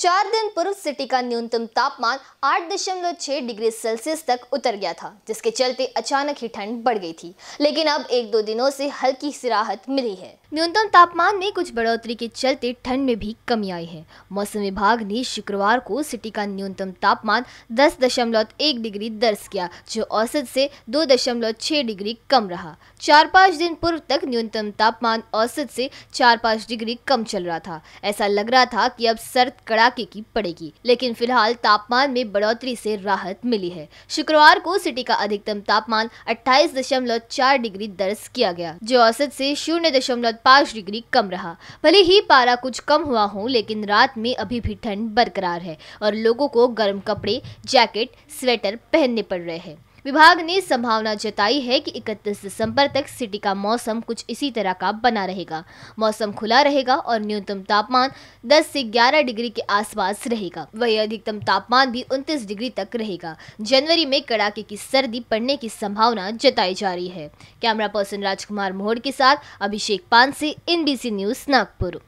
चार दिन पूर्व सिटी का न्यूनतम तापमान आठ दशमलव छह डिग्री सेल्सियस तक उतर गया था जिसके चलते अचानक ही ठंड बढ़ गई थी लेकिन अब एक दो दिनों से हल्की सी राहत मिली है न्यूनतम तापमान में कुछ बढ़ोतरी के चलते ठंड में भी कमी आई है मौसम विभाग ने शुक्रवार को सिटी का न्यूनतम तापमान दस दशमलव एक डिग्री दर्ज किया जो औसत से दो दशमलव छह डिग्री कम रहा चार पाँच दिन पूर्व तक न्यूनतम तापमान औसत से चार पाँच डिग्री कम चल रहा था ऐसा लग रहा था की अब सर्द कड़ा कड़ाके की पड़ेगी लेकिन फिलहाल तापमान में बढ़ोतरी से राहत मिली है शुक्रवार को सिटी का अधिकतम तापमान 28.4 डिग्री दर्ज किया गया जो औसत से 0.5 डिग्री कम रहा भले ही पारा कुछ कम हुआ हो लेकिन रात में अभी भी ठंड बरकरार है और लोगों को गर्म कपड़े जैकेट स्वेटर पहनने पड़ रहे हैं विभाग ने संभावना जताई है कि 31 दिसंबर तक सिटी का मौसम कुछ इसी तरह का बना रहेगा मौसम खुला रहेगा और न्यूनतम तापमान 10 से 11 डिग्री के आसपास रहेगा वही अधिकतम तापमान भी 29 डिग्री तक रहेगा जनवरी में कड़ाके की सर्दी पड़ने की संभावना जताई जा रही है कैमरा पर्सन राजकुमार मोहड़ के साथ अभिषेक पान से एनबीसी न्यूज नागपुर